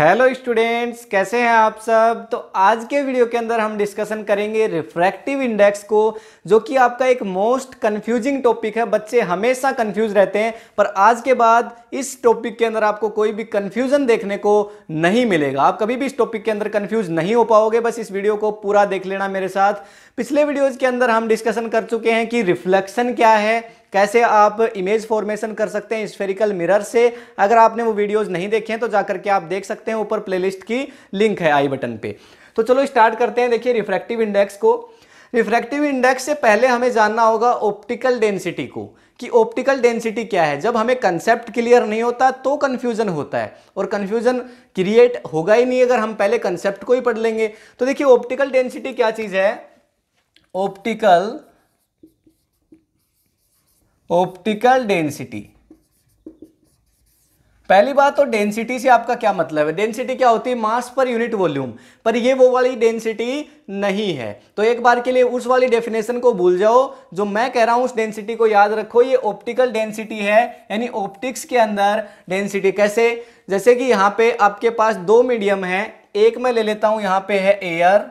Hello students कैसे हैं आप सब तो आज के वीडियो के अंदर हम डिस्कशन करेंगे रिफ्रैक्टिव इंडेक्स को जो कि आपका एक मोस्ट कंफ्यूजिंग टॉपिक है बच्चे हमेशा कंफ्यूज रहते हैं पर आज के बाद इस टॉपिक के अंदर आपको कोई भी कंफ्यूजन देखने को नहीं मिलेगा आप कभी भी इस टॉपिक के अंदर कन्फ्यूज नहीं हो पाओगे बस इस वीडियो को पूरा देख लेना मेरे साथ पिछले वीडियोज के अंदर हम डिस्कशन कर चुके हैं कि रिफ्लेक्शन क्या है कैसे आप इमेज फॉर्मेशन कर सकते हैं स्फेरिकल मिरर से अगर आपने वो वीडियोस नहीं देखे हैं तो जाकर के आप देख सकते हैं ऊपर प्लेलिस्ट की लिंक है आई बटन पे तो चलो स्टार्ट करते हैं देखिए रिफ्रैक्टिव इंडेक्स को रिफ्रैक्टिव इंडेक्स से पहले हमें जानना होगा ऑप्टिकल डेंसिटी को कि ऑप्टिकल डेंसिटी क्या है जब हमें कंसेप्ट क्लियर नहीं होता तो कन्फ्यूजन होता है और कन्फ्यूजन क्रिएट होगा ही नहीं अगर हम पहले कंसेप्ट को ही पढ़ लेंगे तो देखिए ऑप्टिकल डेंसिटी क्या चीज़ है ऑप्टिकल ऑप्टिकल डेंसिटी पहली बात तो डेंसिटी से आपका क्या मतलब है डेंसिटी क्या होती है मास पर यूनिट वॉल्यूम पर ये वो वाली डेंसिटी नहीं है तो एक बार के लिए उस वाली डेफिनेशन को भूल जाओ जो मैं कह रहा हूं उस डेंसिटी को याद रखो ये ऑप्टिकल डेंसिटी है यानी ऑप्टिक्स के अंदर डेंसिटी कैसे जैसे कि यहां पर आपके पास दो मीडियम है एक मैं ले लेता हूं यहां पर है एयर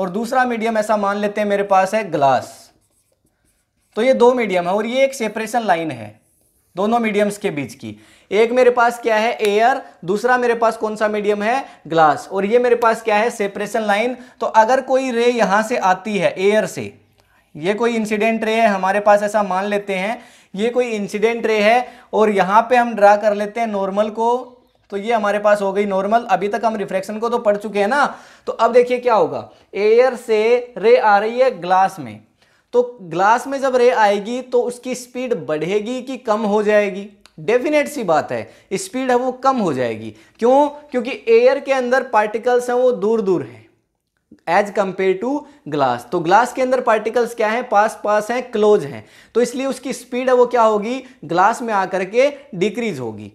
और दूसरा मीडियम ऐसा मान लेते हैं मेरे पास है ग्लास तो ये दो मीडियम है और ये एक सेपरेशन लाइन है दोनों मीडियम्स के बीच की एक मेरे पास क्या है एयर दूसरा मेरे पास कौन सा मीडियम है ग्लास और ये मेरे पास क्या है सेपरेशन लाइन तो अगर कोई रे यहाँ से आती है एयर से ये कोई इंसिडेंट रे है हमारे पास ऐसा मान लेते हैं ये कोई इंसिडेंट रे है और यहाँ पे हम ड्रा कर लेते हैं नॉर्मल को तो ये हमारे पास हो गई नॉर्मल अभी तक हम रिफ्लेक्शन को तो पढ़ चुके हैं ना तो अब देखिए क्या होगा एयर से रे आ रही है ग्लास में तो ग्लास में जब रे आएगी तो उसकी स्पीड बढ़ेगी कि कम हो जाएगी डेफिनेट सी बात है स्पीड है वो कम हो जाएगी क्यों क्योंकि एयर के अंदर पार्टिकल्स हैं वो दूर दूर हैं एज कंपेयर टू ग्लास तो ग्लास के अंदर पार्टिकल्स क्या हैं पास पास हैं क्लोज हैं तो इसलिए उसकी स्पीड है वो क्या होगी ग्लास में आकर के डिक्रीज होगी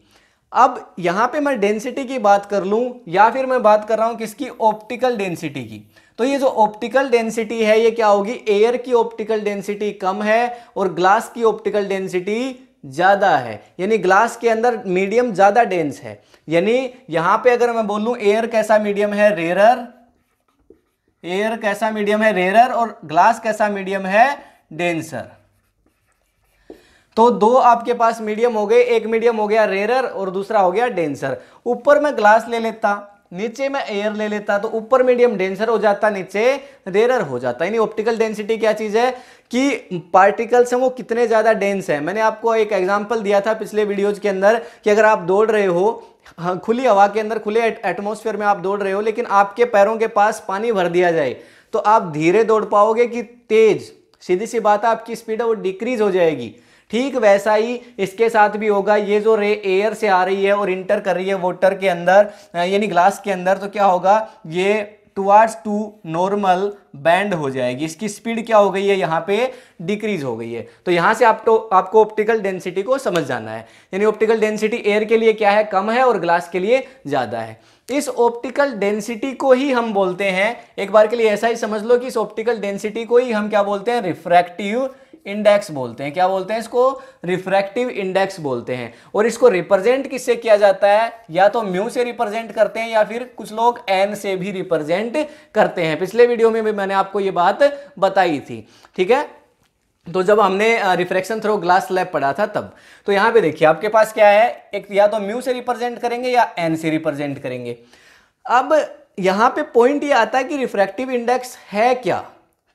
अब यहां पे मैं डेंसिटी की बात कर लूं या फिर मैं बात कर रहा हूं किसकी ऑप्टिकल डेंसिटी की तो ये जो ऑप्टिकल डेंसिटी है ये क्या होगी एयर की ऑप्टिकल डेंसिटी कम है और ग्लास की ऑप्टिकल डेंसिटी ज़्यादा है यानी ग्लास के अंदर मीडियम ज़्यादा डेंस है यानी यहां पे अगर मैं बोलूं एयर कैसा मीडियम है रेरर एयर कैसा मीडियम है रेरर और ग्लास कैसा मीडियम है डेंसर तो दो आपके पास मीडियम हो गए एक मीडियम हो गया रेरर और दूसरा हो गया डेंसर ऊपर मैं ग्लास ले लेता नीचे में एयर ले लेता तो ऊपर मीडियम डेंसर हो जाता नीचे रेरर हो जाता यानी ऑप्टिकल डेंसिटी क्या चीज़ है कि पार्टिकल्स हैं वो कितने ज़्यादा डेंस हैं मैंने आपको एक एग्जांपल दिया था पिछले वीडियोज के अंदर कि अगर आप दौड़ रहे हो हाँ, खुली हवा के अंदर खुले एटमोसफेयर में आप दौड़ रहे हो लेकिन आपके पैरों के पास पानी भर दिया जाए तो आप धीरे दौड़ पाओगे कि तेज सीधी सी बात है आपकी स्पीड है वो डिक्रीज हो जाएगी ठीक वैसा ही इसके साथ भी होगा ये जो रे एयर से आ रही है और इंटर कर रही है वोटर के अंदर यानी ग्लास के अंदर तो क्या होगा ये टुवार्ड्स टू नॉर्मल बैंड हो जाएगी इसकी स्पीड क्या हो गई है यहाँ पे डिक्रीज हो गई है तो यहाँ से आप तो, आपको ऑप्टिकल डेंसिटी को समझ जाना है यानी ऑप्टिकल डेंसिटी एयर के लिए क्या है कम है और ग्लास के लिए ज़्यादा है इस ऑप्टिकल डेंसिटी को ही हम बोलते हैं एक बार के लिए ऐसा ही समझ लो कि इस ऑप्टिकल डेंसिटी को ही हम क्या बोलते हैं रिफ्रैक्टिव इंडेक्स बोलते हैं क्या बोलते हैं इसको रिफ्रैक्टिव इंडेक्स बोलते हैं और इसको रिप्रेजेंट किससे किया जाता है या तो म्यू से रिप्रेजेंट करते हैं या फिर कुछ लोग एन से भी रिप्रेजेंट करते हैं पिछले वीडियो में भी मैंने आपको ये बात बताई थी ठीक है तो जब हमने रिफ्रेक्शन थ्रो ग्लास लैब पढ़ा था तब तो यहां पे देखिए आपके पास क्या है एक या तो म्यू से रिप्रेजेंट करेंगे या एन से रिप्रेजेंट करेंगे अब यहां पे पॉइंट ये आता है कि रिफ्रैक्टिव इंडेक्स है क्या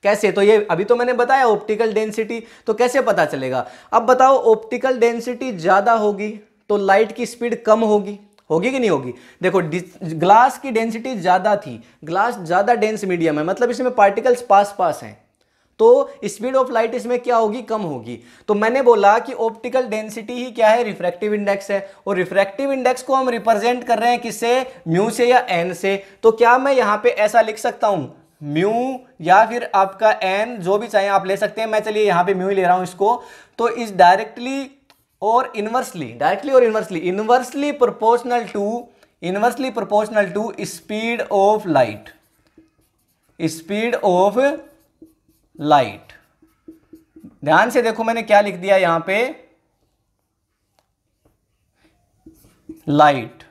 कैसे तो ये अभी तो मैंने बताया ऑप्टिकल डेंसिटी तो कैसे पता चलेगा अब बताओ ऑप्टिकल डेंसिटी ज़्यादा होगी तो लाइट की स्पीड कम होगी होगी कि नहीं होगी देखो ग्लास की डेंसिटी ज़्यादा थी ग्लास ज़्यादा डेंस मीडियम है मतलब इसमें पार्टिकल्स पास पास हैं तो स्पीड ऑफ लाइट इसमें क्या होगी कम होगी तो मैंने बोला कि ऑप्टिकल डेंसिटी ही क्या है रिफ्रैक्टिव इंडेक्स है और रिफ्रैक्टिव इंडेक्स को हम रिप्रेजेंट कर रहे हैं किससे म्यू से या एन से तो क्या मैं यहां पे ऐसा लिख सकता हूं म्यू या फिर आपका एन जो भी चाहे आप ले सकते हैं मैं चलिए यहां पे म्यू ही ले रहा हूं इसको तो इस डायरेक्टली और इनवर्सली डायरेक्टली और inversely inversely proportional to inversely proportional to speed of light speed of light ध्यान से देखो मैंने क्या लिख दिया यहां पे लाइट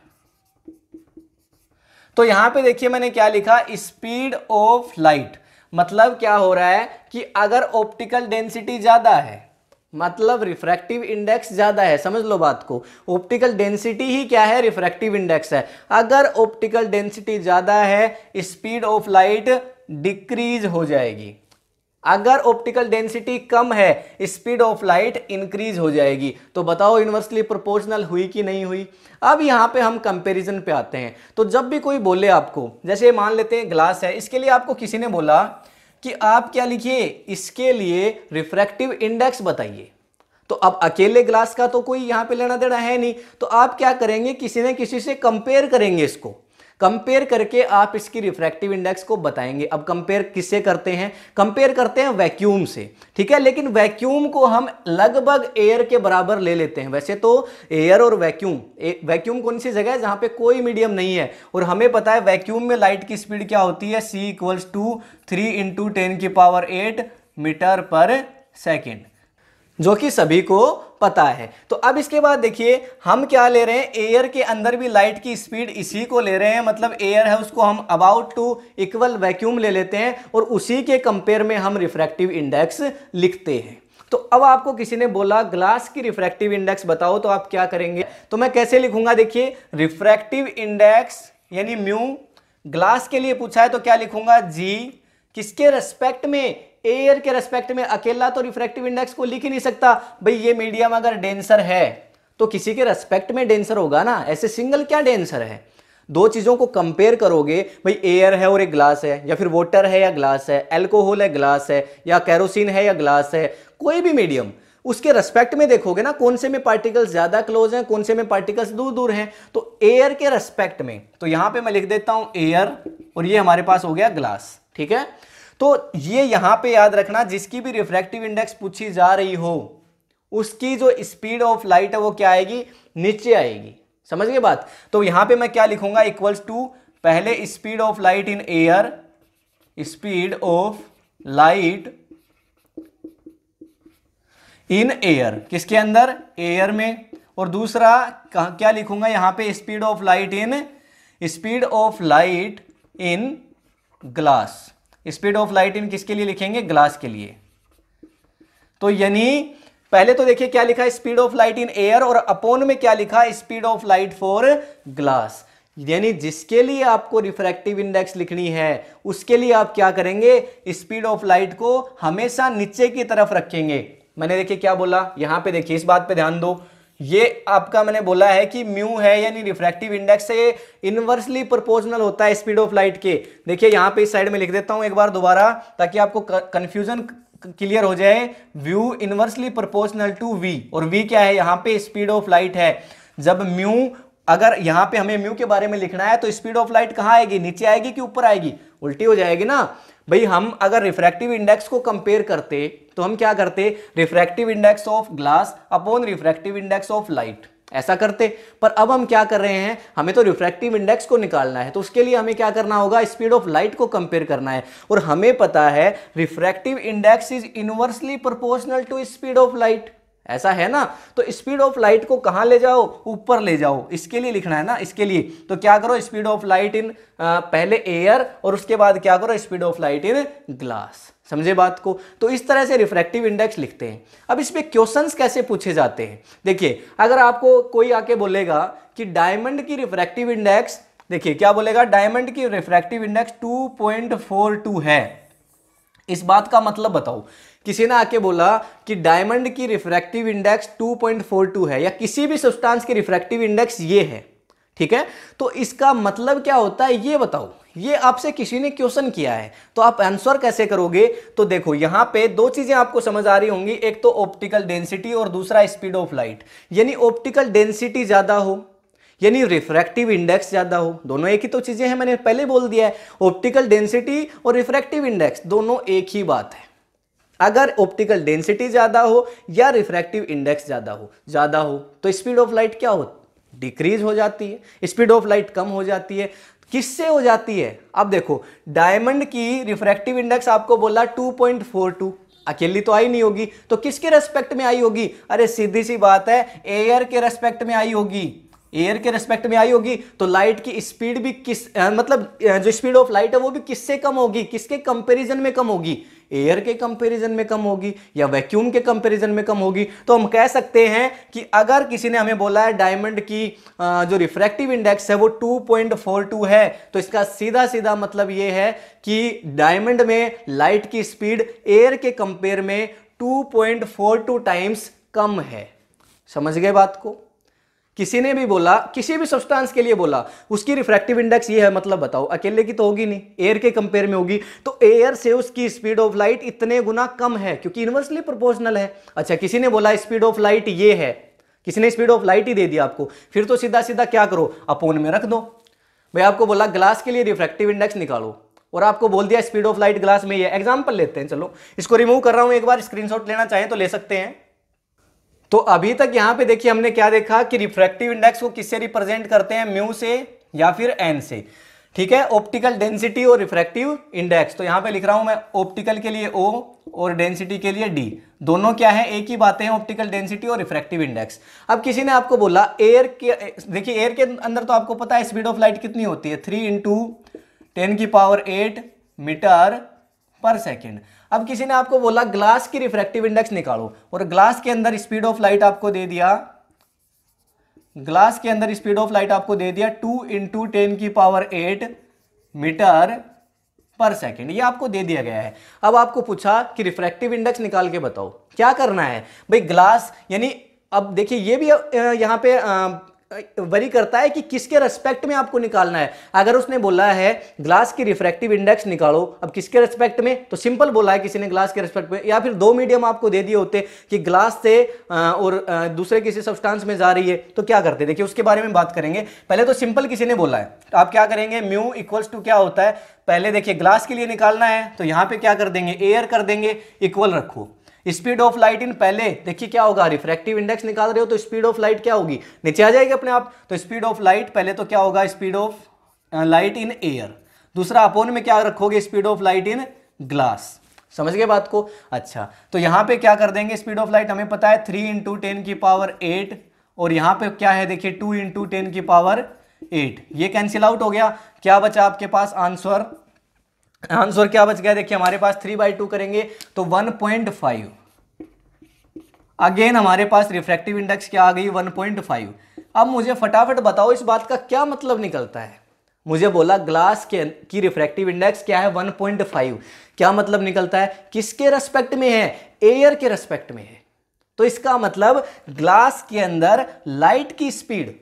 तो यहां पे देखिए मैंने क्या लिखा स्पीड ऑफ लाइट मतलब क्या हो रहा है कि अगर ऑप्टिकल डेंसिटी ज़्यादा है मतलब रिफ्रैक्टिव इंडेक्स ज़्यादा है समझ लो बात को ऑप्टिकल डेंसिटी ही क्या है रिफ्रैक्टिव इंडेक्स है अगर ऑप्टिकल डेंसिटी ज़्यादा है स्पीड ऑफ लाइट डिक्रीज हो जाएगी अगर ऑप्टिकल डेंसिटी कम है स्पीड ऑफ लाइट इंक्रीज हो जाएगी तो बताओ इन्वर्सली प्रोपोर्शनल हुई कि नहीं हुई अब यहाँ पे हम कंपैरिजन पे आते हैं तो जब भी कोई बोले आपको जैसे मान लेते हैं ग्लास है इसके लिए आपको किसी ने बोला कि आप क्या लिखिए इसके लिए रिफ्रैक्टिव इंडेक्स बताइए तो अब अकेले ग्लास का तो कोई यहाँ पर लेना देना है नहीं तो आप क्या करेंगे किसी ने किसी से कंपेयर करेंगे इसको कंपेयर करके आप इसकी रिफ्रैक्टिव इंडेक्स को बताएंगे अब कंपेयर किससे करते हैं कंपेयर करते हैं वैक्यूम से ठीक है लेकिन वैक्यूम को हम लगभग एयर के बराबर ले लेते हैं वैसे तो एयर और वैक्यूम वैक्यूम कौन सी जगह है जहां पे कोई मीडियम नहीं है और हमें पता है वैक्यूम में लाइट की स्पीड क्या होती है C equals to three into ten की पावर एट मीटर पर सेकेंड जो कि सभी को पता है तो अब इसके बाद देखिए हम क्या ले रहे हैं एयर के अंदर भी लाइट की स्पीड इसी को ले रहे हैं मतलब एयर है उसको हम अबाउट टू इक्वल वैक्यूम ले लेते हैं और उसी के कंपेयर में हम रिफ्रैक्टिव इंडेक्स लिखते हैं तो अब आपको किसी ने बोला ग्लास की रिफ्रैक्टिव इंडेक्स बताओ तो आप क्या करेंगे तो मैं कैसे लिखूंगा देखिए रिफ्रैक्टिव इंडेक्स यानी म्यू ग्लास के लिए पूछा है तो क्या लिखूंगा जी किसके रेस्पेक्ट में एयर के रेस्पेक्ट में अकेला तो रिफ्रैक्टिव इंडेक्स को लिख ही नहीं सकता भाई ये मीडियम अगर डेंसर है तो किसी के रेस्पेक्ट में डेंसर होगा ना ऐसे सिंगल क्या डेंसर है दो चीज़ों को कंपेयर करोगे भाई एयर है और एक ग्लास है या फिर वाटर है या ग्लास है एल्कोहल है ग्लास है या कैरोसिन है या ग्लास है कोई भी मीडियम उसके रेस्पेक्ट में देखोगे ना कौन से में पार्टिकल्स ज़्यादा क्लोज हैं कौन से में पार्टिकल्स दूर दूर हैं तो एयर के रेस्पेक्ट में तो यहां पे मैं लिख देता हूं एयर और ये हमारे पास हो गया ग्लास ठीक है तो ये यहां पे याद रखना जिसकी भी रिफ्रैक्टिव इंडेक्स पूछी जा रही हो उसकी जो स्पीड ऑफ लाइट है वो क्या आएगी नीचे आएगी समझ गए बात तो यहां पे मैं क्या लिखूंगा इक्वल्स टू पहले speed of light in air speed of light in air किसके अंदर एयर में और दूसरा क्या लिखूंगा यहां पे speed of light in speed of light in glass speed of light in किसके लिए लिखेंगे ग्लास के लिए तो यानी पहले तो देखिए क्या लिखा है speed of light in air और अपोन में क्या लिखा speed of light for glass यानी जिसके लिए आपको रिफ्रैक्टिव इंडेक्स लिखनी है उसके लिए आप क्या करेंगे स्पीड ऑफ लाइट को हमेशा नीचे की तरफ रखेंगे मैंने देखिए क्या बोला यहां पे देखिए इस बात पे ध्यान दो ये आपका मैंने बोला है कि म्यू है यानी रिफ्रैक्टिव इंडेक्स से इनवर्सली प्रोपोर्शनल होता है स्पीड ऑफ लाइट के देखिए यहां पे इस साइड में लिख देता हूं एक बार दोबारा ताकि आपको कंफ्यूजन क्लियर हो जाए व्यू इनवर्सली प्रोपोर्शनल टू वी और वी क्या है यहां पे स्पीड ऑफ लाइट है जब म्यू अगर यहां पे हमें म्यू के बारे में लिखना है तो स्पीड ऑफ लाइट कहां आएगी नीचे आएगी कि ऊपर आएगी उल्टी हो जाएगी ना भाई हम अगर रिफ्रैक्टिव इंडेक्स को कंपेयर करते तो हम क्या करते refractive index of glass upon refractive index of light ऐसा करते पर अब हम क्या कर रहे हैं हमें तो रिफ्रैक्टिव इंडेक्स को निकालना है तो उसके लिए हमें क्या करना होगा स्पीड ऑफ लाइट को कंपेयर करना है और हमें पता है refractive index is inversely proportional to speed of light ऐसा है ना तो स्पीड ऑफ लाइट को कहां ले जाओ ऊपर ले जाओ इसके लिए लिखना है ना इसके लिए तो क्या करो स्पीड ऑफ लाइट इन पहले एयर और उसके बाद क्या करो speed of light in glass समझे बात को तो इस तरह से रिफ्रैक्टिव इंडेक्स लिखते हैं अब इसमें क्वेश्चंस कैसे पूछे जाते हैं देखिए अगर आपको कोई आके बोलेगा कि डायमंड की रिफ्रैक्टिव इंडेक्स देखिए क्या बोलेगा डायमंड की रिफ्रैक्टिव इंडेक्स 2.42 है इस बात का मतलब बताओ किसी ने आके बोला कि डायमंड की रिफ्रैक्टिव इंडेक्स 2.42 है या किसी भी सब्सटेंस की रिफ्रैक्टिव इंडेक्स ये है ठीक है तो इसका मतलब क्या होता है ये बताओ ये आपसे किसी ने क्वेश्चन किया है तो आप आंसर कैसे करोगे तो देखो यहां पे दो चीज़ें आपको समझ आ रही होंगी एक तो ऑप्टिकल डेंसिटी और दूसरा स्पीड ऑफ लाइट यानी ऑप्टिकल डेंसिटी ज़्यादा हो यानी रिफ्रैक्टिव इंडेक्स ज़्यादा हो दोनों एक ही तो चीज़ें हैं मैंने पहले बोल दिया है ऑप्टिकल डेंसिटी और रिफ्रैक्टिव इंडेक्स दोनों एक ही बात है अगर ऑप्टिकल डेंसिटी ज़्यादा हो या रिफ्रैक्टिव इंडेक्स ज़्यादा हो ज़्यादा हो तो स्पीड ऑफ लाइट क्या हो डिक्रीज हो जाती है स्पीड ऑफ लाइट कम हो जाती है किससे हो जाती है अब देखो डायमंड की रिफ्रैक्टिव इंडेक्स आपको बोला 2.42 अकेली तो आई नहीं होगी तो किसके रेस्पेक्ट में आई होगी अरे सीधी सी बात है एयर के रेस्पेक्ट में आई होगी एयर के रेस्पेक्ट में आई होगी तो लाइट की स्पीड भी किस मतलब जो स्पीड ऑफ लाइट है वो भी किससे कम होगी किसके कंपैरिजन में कम होगी एयर के कंपैरिजन में कम होगी या वैक्यूम के कंपैरिजन में कम होगी तो हम कह सकते हैं कि अगर किसी ने हमें बोला है डायमंड की जो रिफ्रैक्टिव इंडेक्स है वो 2.42 है तो इसका सीधा सीधा मतलब ये है कि डायमंड में लाइट की स्पीड एयर के कंपेयर में 2.42 टाइम्स कम है समझ गए बात को किसी ने भी बोला किसी भी सब्सटेंस के लिए बोला उसकी रिफ्रैक्टिव इंडेक्स ये है मतलब बताओ अकेले की तो होगी नहीं एयर के कंपेयर में होगी तो एयर से उसकी स्पीड ऑफ लाइट इतने गुना कम है क्योंकि इनवर्सली प्रोपोर्शनल है अच्छा किसी ने बोला स्पीड ऑफ लाइट ये है किसी ने स्पीड ऑफ लाइट ही दे दिया आपको फिर तो सीधा सीधा क्या करो अपोन में रख दो भाई आपको बोला ग्लास के लिए रिफ्रैक्टिव इंडेक्स निकालो और आपको बोल दिया स्पीड ऑफ लाइट ग्लास में ये एग्जाम्पल लेते हैं चलो इसको रिमूव कर रहा हूँ एक बार स्क्रीनशॉट लेना चाहें तो ले सकते हैं तो अभी तक यहां पे देखिए हमने क्या देखा कि रिफ्रैक्टिव इंडेक्स को किससे रिप्रेजेंट करते हैं म्यू से या फिर एन से ठीक है ऑप्टिकल डेंसिटी और रिफ्रैक्टिव इंडेक्स तो यहां पे लिख रहा हूं मैं ऑप्टिकल के लिए ओ और डेंसिटी के लिए डी दोनों क्या है एक ही बातें हैं ऑप्टिकल डेंसिटी और रिफ्रैक्टिव इंडेक्स अब किसी ने आपको बोला एयर के देखिए एयर के अंदर तो आपको पता है स्पीड ऑफ लाइट कितनी होती है थ्री इंटू टेन की पावर एट मीटर पर सेकेंड अब किसी ने आपको बोला ग्लास की रिफ्रैक्टिव इंडेक्स निकालो और ग्लास के अंदर स्पीड ऑफ लाइट आपको दे दिया ग्लास के अंदर स्पीड ऑफ लाइट आपको दे दिया टू इंटू टेन की पावर एट मीटर पर सेकेंड ये आपको दे दिया गया है अब आपको पूछा कि रिफ्रैक्टिव इंडेक्स निकाल के बताओ क्या करना है भाई ग्लास यानी अब देखिए ये भी यहाँ पे आ, वरी करता है कि किसके रेस्पेक्ट में आपको निकालना है अगर उसने बोला है ग्लास की रिफ्रैक्टिव इंडेक्स निकालो अब किसके रेस्पेक्ट में तो सिंपल बोला है किसी ने ग्लास के रेस्पेक्ट में या फिर दो मीडियम आपको दे दिए होते कि ग्लास से और दूसरे किसी सब्सटेंस में जा रही है तो क्या करते देखिए उसके बारे में बात करेंगे पहले तो सिंपल किसी ने बोला है तो आप क्या करेंगे म्यू इक्वल्स टू क्या होता है पहले देखिए ग्लास के लिए निकालना है तो यहां पर क्या कर देंगे एयर कर देंगे इक्वल रखो स्पीड ऑफ लाइट इन पहले देखिए क्या होगा रिफ्रैक्टिव इंडेक्स निकाल रहे हो तो स्पीड ऑफ लाइट क्या होगी नीचे आ जाएगी अपने आप तो स्पीड ऑफ लाइट पहले तो क्या होगा speed of light in air दूसरा अपोन में क्या रखोगे speed of light in glass समझ गए बात को अच्छा तो यहाँ पे क्या कर देंगे स्पीड ऑफ लाइट हमें पता है थ्री इंटू टेन की पावर एट और यहाँ पे क्या है देखिए टू इंटू टेन की पावर एट ये कैंसिल आउट हो गया क्या बचा आपके पास आंसर आंसर क्या बच गया देखिए हमारे पास थ्री बाई टू करेंगे तो वन पॉइंट फाइव अगेन हमारे पास रिफ्रैक्टिव इंडेक्स क्या आ गई वन पॉइंट फाइव अब मुझे फटाफट बताओ इस बात का क्या मतलब निकलता है मुझे बोला ग्लास के की रिफ्रैक्टिव इंडेक्स क्या है वन पॉइंट फाइव क्या मतलब निकलता है किसके रेस्पेक्ट में है एयर के रेस्पेक्ट में है तो इसका मतलब ग्लास के अंदर लाइट की स्पीड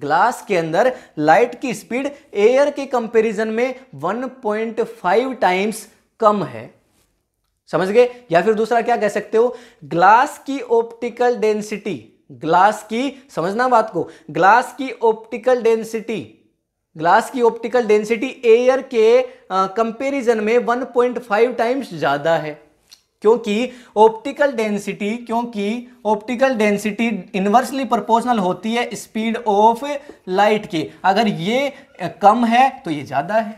ग्लास के अंदर लाइट की स्पीड एयर के कंपैरिजन में 1.5 टाइम्स कम है समझ गए या फिर दूसरा क्या कह सकते हो ग्लास की ऑप्टिकल डेंसिटी ग्लास की समझना बात को ग्लास की ऑप्टिकल डेंसिटी ग्लास की ऑप्टिकल डेंसिटी एयर के कंपैरिजन में 1.5 टाइम्स ज्यादा है क्योंकि ऑप्टिकल डेंसिटी क्योंकि ऑप्टिकल डेंसिटी इन्वर्सली प्रोपोर्शनल होती है स्पीड ऑफ लाइट की अगर ये कम है तो ये ज़्यादा है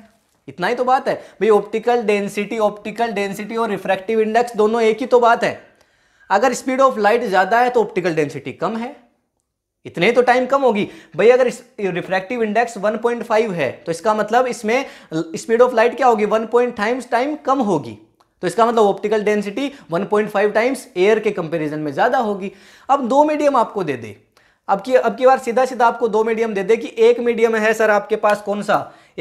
इतना ही तो बात है भाई ऑप्टिकल डेंसिटी ऑप्टिकल डेंसिटी और रिफ्रैक्टिव इंडेक्स दोनों एक ही तो बात है अगर स्पीड ऑफ लाइट ज़्यादा है तो ऑप्टिकल डेंसिटी कम है इतने तो टाइम कम होगी भाई अगर रिफ्रैक्टिव इंडेक्स 1.5 है तो इसका मतलब इसमें स्पीड ऑफ लाइट क्या होगी 1. पॉइंट टाइम्स टाइम कम होगी तो इसका मतलब ऑप्टिकल डेंसिटी 1.5 टाइम्स एयर के कंपैरिजन में ज़्यादा होगी अब दो मीडियम आपको दे दे अब की अब की बार सीधा सीधा आपको दो मीडियम दे दे कि एक मीडियम है सर आपके पास कौन सा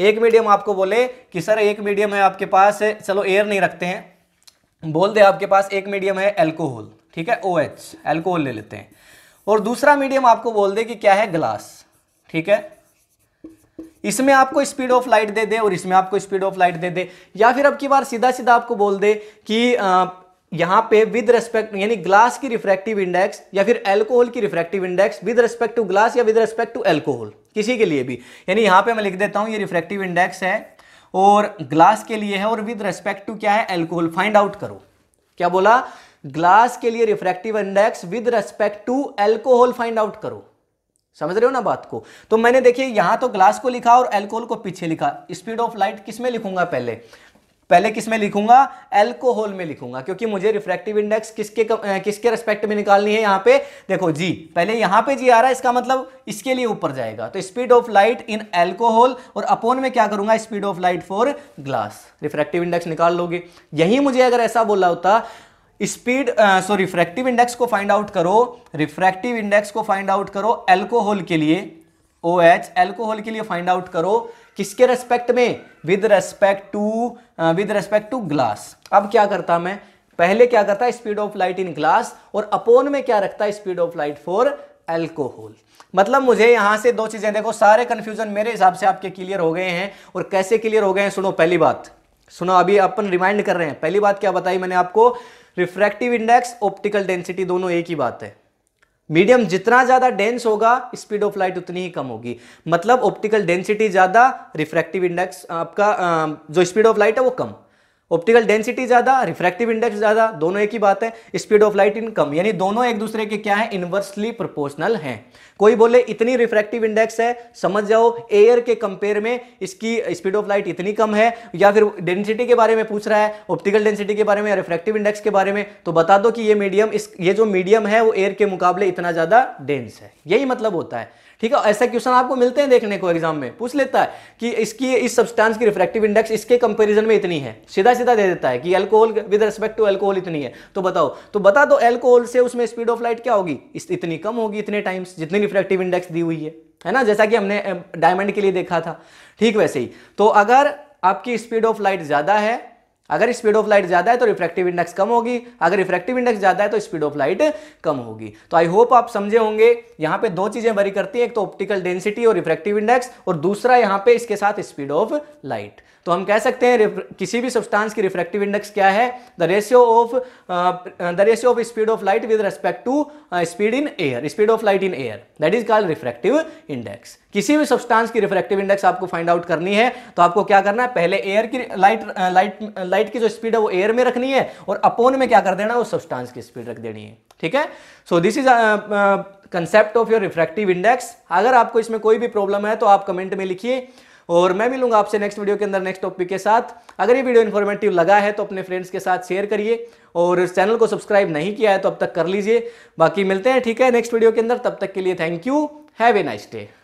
एक मीडियम आपको बोले कि सर एक मीडियम है आपके पास चलो एयर नहीं रखते हैं बोल दे आपके पास एक मीडियम है एल्कोहल ठीक है ओ एच एल्कोहल ले लेते हैं और दूसरा मीडियम आपको बोल दे कि क्या है ग्लास ठीक है इसमें आपको स्पीड ऑफ लाइट दे दे और इसमें आपको स्पीड ऑफ लाइट दे दे या फिर अब की बार सीधा सीधा आपको बोल दे कि आ, यहाँ पे विद रेस्पेक्ट यानी ग्लास की रिफ्रैक्टिव इंडेक्स या फिर एल्कोहल की refractive index with respect to glass या विद रेस्पेक्ट टू एल्कोहल किसी के लिए भी यानी यहां पे मैं लिख देता हूँ ये रिफ्रैक्टिव इंडेक्स है और ग्लास के लिए है और विद रेस्पेक्ट टू क्या है एल्कोहल फाइंड आउट करो क्या बोला ग्लास के लिए refractive index with respect to alcohol find out करो समझ रहे हो ना बात को तो मैंने देखिए यहां तो ग्लास को लिखा और एल्कोहल को पीछे लिखा स्पीड ऑफ लाइट किस में लिखूंगा पहले पहले किस में लिखूंगा एल्कोहल में लिखूंगा क्योंकि मुझे रिफ्रैक्टिव इंडेक्स किसके किसके रेस्पेक्ट में निकालनी है यहां पे देखो जी पहले यहां पे जी आ रहा है इसका मतलब इसके लिए ऊपर जाएगा तो speed of light in alcohol और अपोन में क्या करूंगा speed of light for glass refractive index निकाल लोगे यही मुझे अगर ऐसा बोला होता स्पीड सॉरी रिफ्रैक्टिव इंडेक्स को फाइंड आउट करो रिफ्रैक्टिव इंडेक्स को फाइंड आउट करो एल्कोहल के लिए ओ एच एल्कोहल के लिए फाइंड आउट करो किसके रेस्पेक्ट में with respect to with respect to glass अब क्या करता मैं पहले क्या करता है speed of light in glass और अपोन में क्या रखता है speed of light for alcohol मतलब मुझे यहां से दो चीजें देखो सारे कंफ्यूजन मेरे हिसाब से आपके क्लियर हो गए हैं और कैसे क्लियर हो गए हैं सुनो पहली बात सुनो अभी अपन रिमाइंड कर रहे हैं पहली बात क्या बताई मैंने आपको रिफ्रैक्टिव इंडेक्स ऑप्टिकल डेंसिटी दोनों एक ही बात है मीडियम जितना ज्यादा डेंस होगा स्पीड ऑफ लाइट उतनी ही कम होगी मतलब ऑप्टिकल डेंसिटी ज्यादा रिफ्रैक्टिव इंडेक्स आपका जो स्पीड ऑफ लाइट है वो कम ऑप्टिकल डेंसिटी ज्यादा रिफ्रैक्टिव इंडेक्स ज्यादा दोनों एक ही बात है स्पीड ऑफ लाइट इन कम यानी दोनों एक दूसरे के क्या है इनवर्सली प्रोपोर्शनल हैं कोई बोले इतनी रिफ्रैक्टिव इंडेक्स है समझ जाओ एयर के कंपेयर में इसकी स्पीड ऑफ लाइट इतनी कम है या फिर डेंसिटी के बारे में पूछ रहा है ऑप्टिकल डेंसिटी के बारे में या रिफ्रैक्टिव इंडेक्स के बारे में तो बता दो कि ये मीडियम इस ये जो मीडियम है वो एयर के मुकाबले इतना ज्यादा डेंस है यही मतलब होता है ठीक है ऐसा क्वेश्चन आपको मिलते हैं देखने को एग्जाम में पूछ लेता है कि इसकी इस सब्सटेंस की रिफ्रैक्टिव इंडेक्स इसके कंपैरिजन में इतनी है सीधा सीधा दे देता है कि alcohol with respect to alcohol इतनी है तो बताओ तो बता दो अल्कोहल से उसमें स्पीड ऑफ लाइट क्या होगी इतनी कम होगी इतने टाइम्स जितनी रिफ्रैक्टिव इंडेक्स दी हुई है है ना जैसा कि हमने डायमंड के लिए देखा था ठीक वैसे ही तो अगर आपकी स्पीड ऑफ लाइट ज़्यादा है अगर स्पीड ऑफ लाइट ज़्यादा है तो रिफ्रैक्टिव इंडेक्स कम होगी अगर रिफ्रैक्टिव इंडेक्स ज़्यादा है तो स्पीड ऑफ लाइट कम होगी तो आई होप आप समझे होंगे यहां पे दो चीज़ें वरी करती हैं एक तो ऑप्टिकल डेंसिटी और रिफ्रैक्टिव इंडेक्स और दूसरा यहाँ पे इसके साथ स्पीड ऑफ लाइट तो हम कह सकते हैं किसी भी सब्सटेंस की रिफ्रैक्टिव इंडेक्स क्या है the ratio of the ratio of speed of light with respect to speed in air speed of light in air that is called refractive index किसी भी सब्सटेंस की रिफ्रैक्टिव इंडेक्स आपको find out करनी है तो आपको क्या करना है पहले एयर की लाइट लाइट लाइट की जो स्पीड है वो एयर में रखनी है और अपोन में क्या कर देना है वो सब्सटेंस की स्पीड रख देनी है ठीक है so this is concept of your refractive index अगर आपको इसमें कोई भी प्रॉब्लम है तो आप कमेंट में लिखिए और मैं मिलूंगा आपसे नेक्स्ट वीडियो के अंदर नेक्स्ट टॉपिक के साथ अगर ये वीडियो इन्फॉर्मेटिव लगा है तो अपने फ्रेंड्स के साथ शेयर करिए और चैनल को सब्सक्राइब नहीं किया है तो अब तक कर लीजिए बाकी मिलते हैं ठीक है नेक्स्ट वीडियो के अंदर तब तक के लिए thank you have a nice day